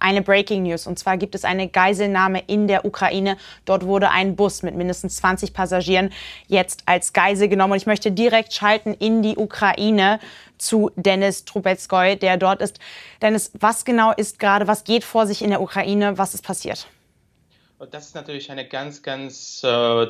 eine Breaking News. Und zwar gibt es eine Geiselnahme in der Ukraine. Dort wurde ein Bus mit mindestens 20 Passagieren jetzt als Geisel genommen. Und ich möchte direkt schalten in die Ukraine zu Dennis Trubetskoy, der dort ist. Dennis, was genau ist gerade, was geht vor sich in der Ukraine, was ist passiert? Das ist natürlich eine ganz, ganz äh,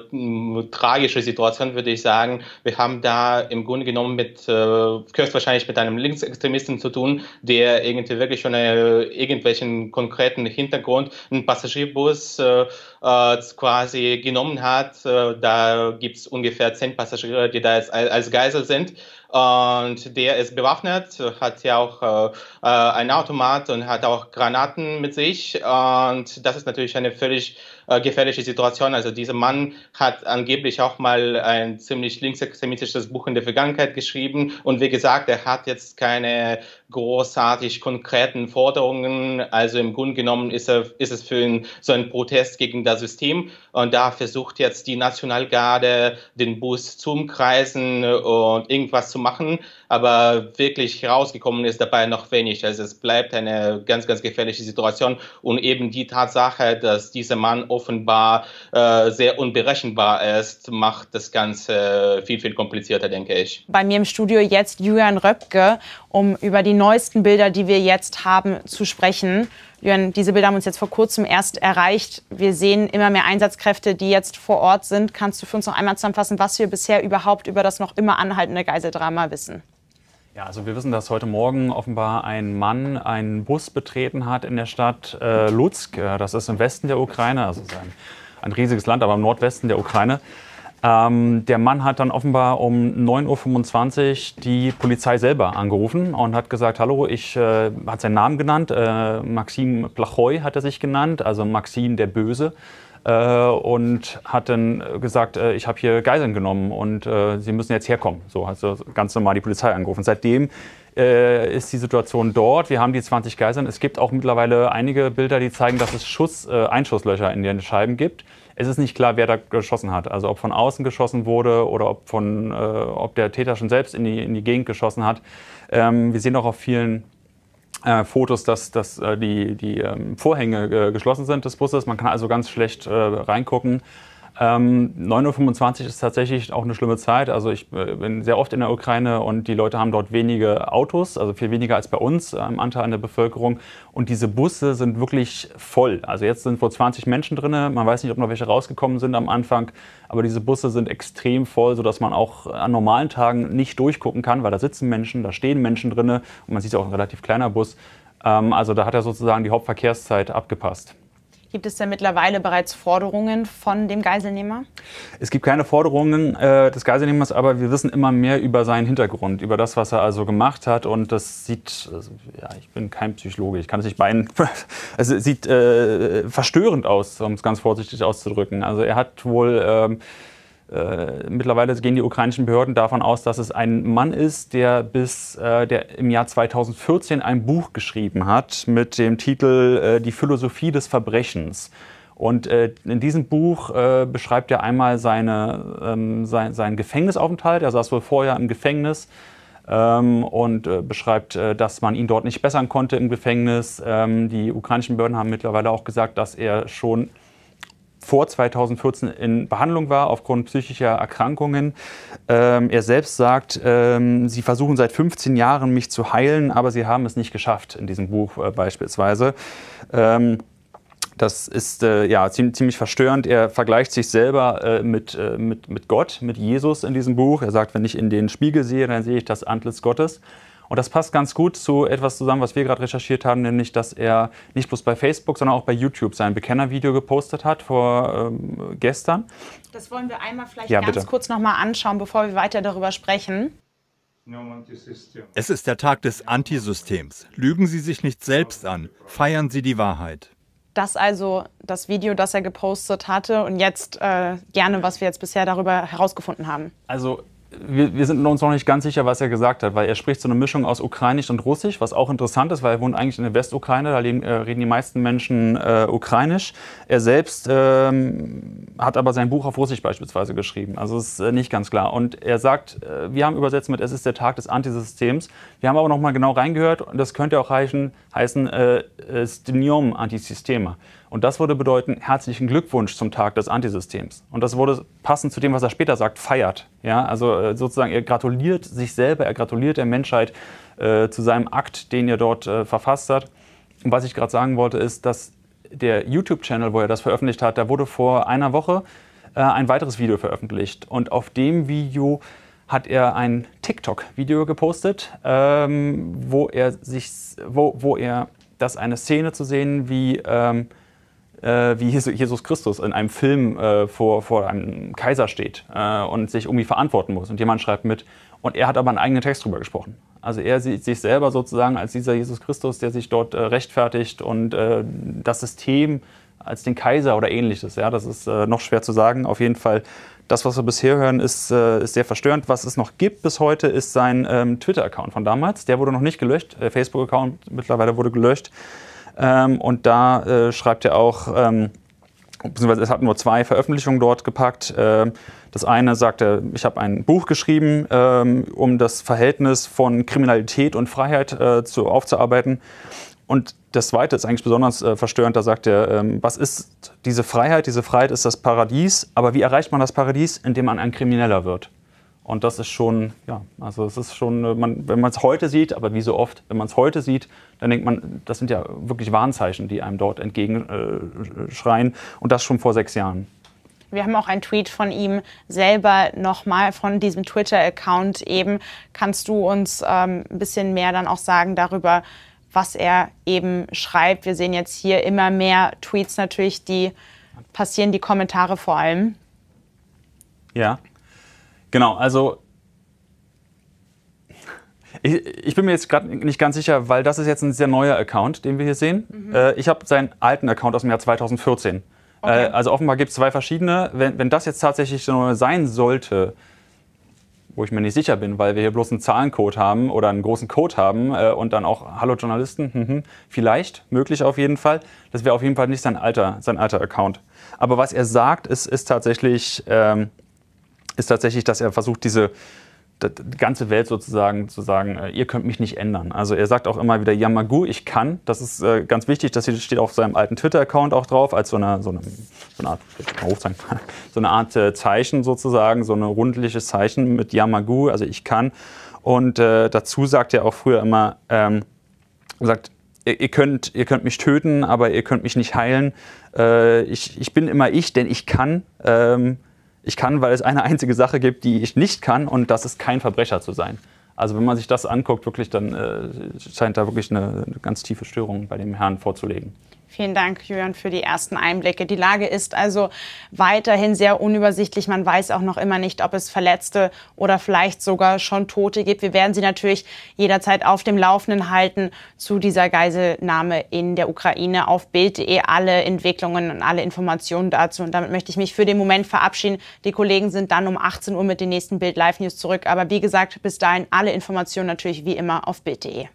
tragische Situation, würde ich sagen. Wir haben da im Grunde genommen mit, äh, höchstwahrscheinlich mit einem Linksextremisten zu tun, der irgendwie wirklich schon äh, irgendwelchen konkreten Hintergrund einen Passagierbus äh, äh quasi genommen hat. Äh, da gibt's ungefähr zehn Passagiere, die da als, als Geisel sind und der ist bewaffnet, hat ja auch äh, ein Automat und hat auch Granaten mit sich. Und das ist natürlich eine völlig äh, gefährliche Situation. Also dieser Mann hat angeblich auch mal ein ziemlich linksextremistisches Buch in der Vergangenheit geschrieben. Und wie gesagt, er hat jetzt keine großartig konkreten Forderungen. Also im Grunde genommen ist, er, ist es für ihn so ein Protest gegen das System. Und da versucht jetzt die Nationalgarde, den Bus zu umkreisen und irgendwas zu machen. Aber wirklich herausgekommen ist dabei noch wenig. Also es bleibt eine ganz, ganz gefährliche Situation. Und eben die Tatsache, dass dieser Mann offenbar äh, sehr unberechenbar ist, macht das Ganze viel, viel komplizierter, denke ich. Bei mir im Studio jetzt Julian Röpke, um über die neuesten Bilder, die wir jetzt haben, zu sprechen. Jörn, diese Bilder haben uns jetzt vor kurzem erst erreicht. Wir sehen immer mehr Einsatzkräfte, die jetzt vor Ort sind. Kannst du für uns noch einmal zusammenfassen, was wir bisher überhaupt über das noch immer anhaltende Geiseldrama wissen? Ja, also wir wissen, dass heute Morgen offenbar ein Mann einen Bus betreten hat in der Stadt äh, Lutsk. Äh, das ist im Westen der Ukraine, also ein, ein riesiges Land, aber im Nordwesten der Ukraine. Ähm, der Mann hat dann offenbar um 9.25 Uhr die Polizei selber angerufen und hat gesagt, hallo, ich äh, hat seinen Namen genannt, äh, Maxim Plachoy hat er sich genannt, also Maxim der Böse. Äh, und hat dann gesagt, äh, ich habe hier Geiseln genommen und äh, sie müssen jetzt herkommen. So hat also ganz normal die Polizei angerufen. Seitdem äh, ist die Situation dort. Wir haben die 20 Geiseln. Es gibt auch mittlerweile einige Bilder, die zeigen, dass es Schuss, äh, Einschusslöcher in den Scheiben gibt. Es ist nicht klar, wer da geschossen hat. Also ob von außen geschossen wurde oder ob, von, äh, ob der Täter schon selbst in die, in die Gegend geschossen hat. Ähm, wir sehen auch auf vielen äh, Fotos, dass, dass äh, die, die ähm, Vorhänge äh, geschlossen sind des Busses. Man kann also ganz schlecht äh, reingucken. Ähm, 9.25 Uhr ist tatsächlich auch eine schlimme Zeit. Also ich äh, bin sehr oft in der Ukraine und die Leute haben dort wenige Autos, also viel weniger als bei uns im ähm, Anteil an der Bevölkerung. Und diese Busse sind wirklich voll. Also jetzt sind wohl 20 Menschen drin. Man weiß nicht, ob noch welche rausgekommen sind am Anfang. Aber diese Busse sind extrem voll, sodass man auch an normalen Tagen nicht durchgucken kann, weil da sitzen Menschen, da stehen Menschen drin. Und man sieht es auch ein relativ kleiner Bus. Ähm, also da hat er sozusagen die Hauptverkehrszeit abgepasst. Gibt es denn mittlerweile bereits Forderungen von dem Geiselnehmer? Es gibt keine Forderungen äh, des Geiselnehmers, aber wir wissen immer mehr über seinen Hintergrund, über das, was er also gemacht hat. Und das sieht, also, ja, ich bin kein Psychologe, ich kann es nicht meinen, also, es sieht äh, verstörend aus, um es ganz vorsichtig auszudrücken. Also er hat wohl. Ähm, äh, mittlerweile gehen die ukrainischen Behörden davon aus, dass es ein Mann ist, der bis äh, der im Jahr 2014 ein Buch geschrieben hat mit dem Titel äh, Die Philosophie des Verbrechens. Und äh, in diesem Buch äh, beschreibt er einmal seine, ähm, sein, seinen Gefängnisaufenthalt. Er saß wohl vorher im Gefängnis ähm, und beschreibt, dass man ihn dort nicht bessern konnte im Gefängnis. Ähm, die ukrainischen Behörden haben mittlerweile auch gesagt, dass er schon vor 2014 in Behandlung war aufgrund psychischer Erkrankungen. Ähm, er selbst sagt, ähm, sie versuchen seit 15 Jahren, mich zu heilen, aber sie haben es nicht geschafft in diesem Buch äh, beispielsweise. Ähm, das ist äh, ja ziemlich verstörend. Er vergleicht sich selber äh, mit, äh, mit, mit Gott, mit Jesus in diesem Buch. Er sagt, wenn ich in den Spiegel sehe, dann sehe ich das Antlitz Gottes. Und das passt ganz gut zu etwas zusammen, was wir gerade recherchiert haben, nämlich, dass er nicht bloß bei Facebook, sondern auch bei YouTube sein Bekennervideo gepostet hat vor ähm, gestern. Das wollen wir einmal vielleicht ja, ganz bitte. kurz nochmal anschauen, bevor wir weiter darüber sprechen. Es ist der Tag des Antisystems. Lügen Sie sich nicht selbst an. Feiern Sie die Wahrheit. Das also das Video, das er gepostet hatte und jetzt äh, gerne, was wir jetzt bisher darüber herausgefunden haben. Also wir, wir, sind uns noch nicht ganz sicher, was er gesagt hat, weil er spricht so eine Mischung aus Ukrainisch und Russisch, was auch interessant ist, weil er wohnt eigentlich in der Westukraine, da leben, äh, reden die meisten Menschen äh, Ukrainisch. Er selbst ähm, hat aber sein Buch auf Russisch beispielsweise geschrieben, also ist äh, nicht ganz klar. Und er sagt, äh, wir haben übersetzt mit Es ist der Tag des Antisystems. Wir haben aber nochmal genau reingehört, und das könnte auch heißen, heißen äh, äh Stenium Antisystema. Und das würde bedeuten, herzlichen Glückwunsch zum Tag des Antisystems. Und das wurde passend zu dem, was er später sagt, feiert. Ja, also äh, sozusagen, er gratuliert sich selber, er gratuliert der Menschheit äh, zu seinem Akt, den er dort äh, verfasst hat. Und was ich gerade sagen wollte, ist, dass der YouTube-Channel, wo er das veröffentlicht hat, da wurde vor einer Woche äh, ein weiteres Video veröffentlicht. Und auf dem Video hat er ein TikTok-Video gepostet, ähm, wo er sich, wo, wo er, das eine Szene zu sehen, wie ähm, äh, wie Jesus Christus in einem Film äh, vor, vor einem Kaiser steht äh, und sich irgendwie verantworten muss. Und jemand schreibt mit. Und er hat aber einen eigenen Text drüber gesprochen. Also er sieht sich selber sozusagen als dieser Jesus Christus, der sich dort äh, rechtfertigt und äh, das System als den Kaiser oder ähnliches. Ja, das ist äh, noch schwer zu sagen. Auf jeden Fall, das, was wir bisher hören, ist, ist sehr verstörend. Was es noch gibt bis heute, ist sein ähm, Twitter-Account von damals. Der wurde noch nicht gelöscht. Der Facebook-Account mittlerweile wurde gelöscht. Ähm, und da äh, schreibt er auch, ähm, beziehungsweise es hat nur zwei Veröffentlichungen dort gepackt. Ähm, das eine sagt er, ich habe ein Buch geschrieben, ähm, um das Verhältnis von Kriminalität und Freiheit äh, zu, aufzuarbeiten. Und das Zweite ist eigentlich besonders äh, verstörend. Da sagt er, ähm, was ist diese Freiheit? Diese Freiheit ist das Paradies. Aber wie erreicht man das Paradies? Indem man ein Krimineller wird. Und das ist schon, ja, also es ist schon, äh, man, wenn man es heute sieht, aber wie so oft, wenn man es heute sieht, dann denkt man, das sind ja wirklich Warnzeichen, die einem dort entgegenschreien. Äh, Und das schon vor sechs Jahren. Wir haben auch einen Tweet von ihm selber nochmal von diesem Twitter-Account eben. Kannst du uns ähm, ein bisschen mehr dann auch sagen darüber, was er eben schreibt? Wir sehen jetzt hier immer mehr Tweets natürlich, die passieren, die Kommentare vor allem. Ja, Genau, also ich, ich, bin mir jetzt gerade nicht ganz sicher, weil das ist jetzt ein sehr neuer Account, den wir hier sehen. Mhm. Äh, ich habe seinen alten Account aus dem Jahr 2014. Äh, okay. Äh, also offenbar gibt es zwei verschiedene. Wenn, wenn das jetzt tatsächlich so sein sollte, wo ich mir nicht sicher bin, weil wir hier bloß einen Zahlencode haben oder einen großen Code haben äh, und dann auch Hallo Journalisten, mhm, vielleicht, möglich auf jeden Fall. Das wäre auf jeden Fall nicht sein alter, sein alter Account. Aber was er sagt, ist, ist tatsächlich, ähm, ist tatsächlich, dass er versucht, diese die ganze Welt sozusagen zu sagen, äh, ihr könnt mich nicht ändern. Also er sagt auch immer wieder Yamagu, ich kann. Das ist äh, ganz wichtig, das steht auf seinem alten Twitter-Account auch drauf, als so eine, so eine, so eine Art, hochzeigen, so eine Art äh, Zeichen sozusagen, so ein rundliches Zeichen mit Yamagu, also ich kann. Und äh, dazu sagt er auch früher immer, ähm, sagt, ihr könnt, ihr könnt mich töten, aber ihr könnt mich nicht heilen. ich, ich bin immer ich, denn ich kann. Ähm, ich kann, weil es eine einzige Sache gibt, die ich nicht kann, und das ist kein Verbrecher zu sein. Also wenn man sich das anguckt, wirklich, dann äh, scheint da wirklich eine, eine ganz tiefe Störung bei dem Herrn vorzulegen. Vielen Dank, Jürgen, für die ersten Einblicke. Die Lage ist also weiterhin sehr unübersichtlich. Man weiß auch noch immer nicht, ob es Verletzte oder vielleicht sogar schon Tote gibt. Wir werden Sie natürlich jederzeit auf dem Laufenden halten zu dieser Geiselnahme in der Ukraine auf Bild.de. Alle Entwicklungen und alle Informationen dazu. Und damit möchte ich mich für den Moment verabschieden. Die Kollegen sind dann um 18 Uhr mit den nächsten Bild Live News zurück. Aber wie gesagt, bis dahin alle Informationen natürlich wie immer auf Bild.de.